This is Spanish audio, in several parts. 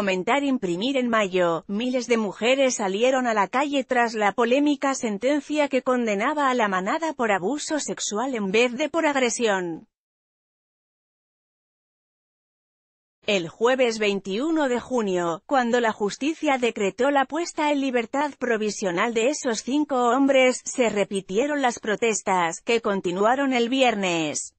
Comentar e imprimir en mayo, miles de mujeres salieron a la calle tras la polémica sentencia que condenaba a la manada por abuso sexual en vez de por agresión. El jueves 21 de junio, cuando la justicia decretó la puesta en libertad provisional de esos cinco hombres, se repitieron las protestas, que continuaron el viernes.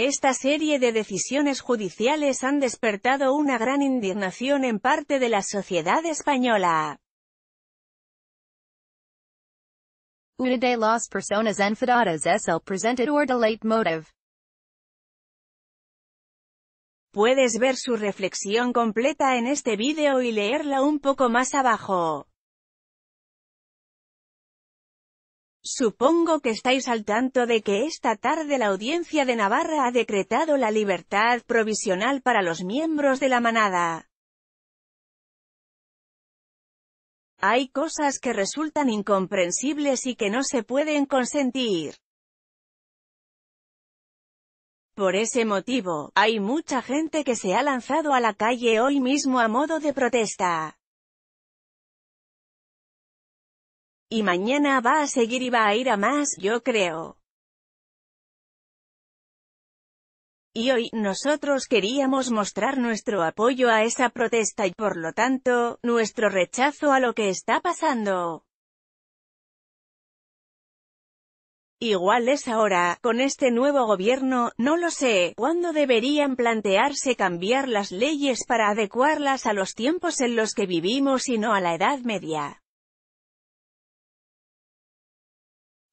Esta serie de decisiones judiciales han despertado una gran indignación en parte de la sociedad española. Puedes ver su reflexión completa en este vídeo y leerla un poco más abajo. Supongo que estáis al tanto de que esta tarde la Audiencia de Navarra ha decretado la libertad provisional para los miembros de la manada. Hay cosas que resultan incomprensibles y que no se pueden consentir. Por ese motivo, hay mucha gente que se ha lanzado a la calle hoy mismo a modo de protesta. Y mañana va a seguir y va a ir a más, yo creo. Y hoy, nosotros queríamos mostrar nuestro apoyo a esa protesta y, por lo tanto, nuestro rechazo a lo que está pasando. Igual es ahora, con este nuevo gobierno, no lo sé, cuándo deberían plantearse cambiar las leyes para adecuarlas a los tiempos en los que vivimos y no a la Edad Media.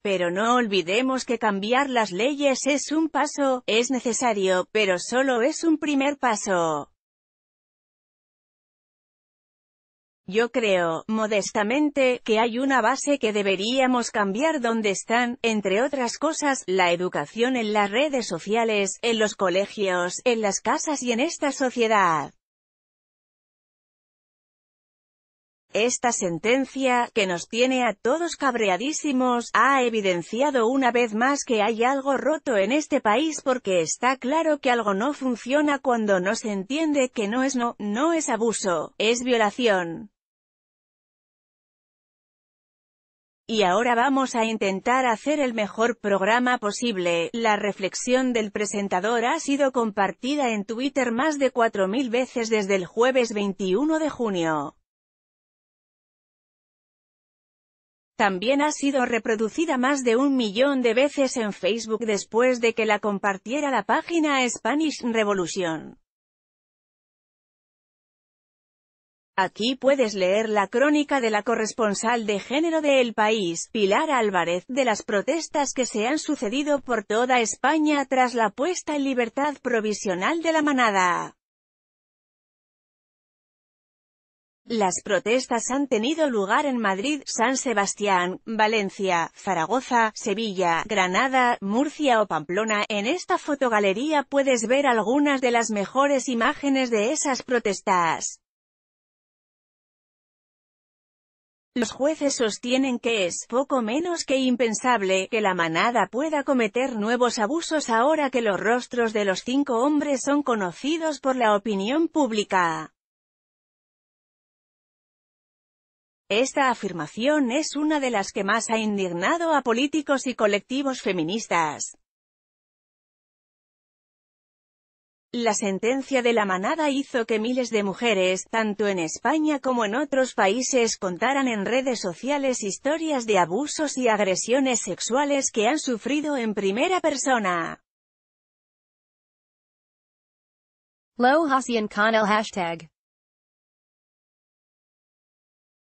Pero no olvidemos que cambiar las leyes es un paso, es necesario, pero solo es un primer paso. Yo creo, modestamente, que hay una base que deberíamos cambiar donde están, entre otras cosas, la educación en las redes sociales, en los colegios, en las casas y en esta sociedad. Esta sentencia, que nos tiene a todos cabreadísimos, ha evidenciado una vez más que hay algo roto en este país porque está claro que algo no funciona cuando no se entiende que no es no, no es abuso, es violación. Y ahora vamos a intentar hacer el mejor programa posible. La reflexión del presentador ha sido compartida en Twitter más de 4.000 veces desde el jueves 21 de junio. También ha sido reproducida más de un millón de veces en Facebook después de que la compartiera la página Spanish Revolution. Aquí puedes leer la crónica de la corresponsal de género de El País, Pilar Álvarez, de las protestas que se han sucedido por toda España tras la puesta en libertad provisional de la manada. Las protestas han tenido lugar en Madrid, San Sebastián, Valencia, Zaragoza, Sevilla, Granada, Murcia o Pamplona. En esta fotogalería puedes ver algunas de las mejores imágenes de esas protestas. Los jueces sostienen que es poco menos que impensable que la manada pueda cometer nuevos abusos ahora que los rostros de los cinco hombres son conocidos por la opinión pública. Esta afirmación es una de las que más ha indignado a políticos y colectivos feministas. La sentencia de la manada hizo que miles de mujeres, tanto en España como en otros países, contaran en redes sociales historias de abusos y agresiones sexuales que han sufrido en primera persona.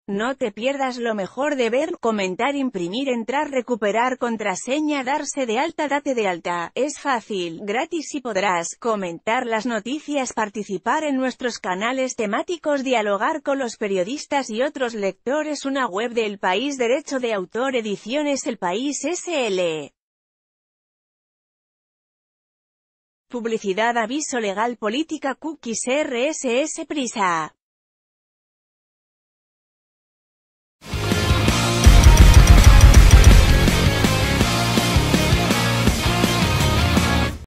No te pierdas lo mejor de ver, comentar, imprimir, entrar, recuperar contraseña, darse de alta, date de alta. Es fácil, gratis y podrás comentar las noticias, participar en nuestros canales temáticos, dialogar con los periodistas y otros lectores. Una web del país Derecho de Autor Ediciones El País SL. Publicidad Aviso Legal Política Cookies RSS Prisa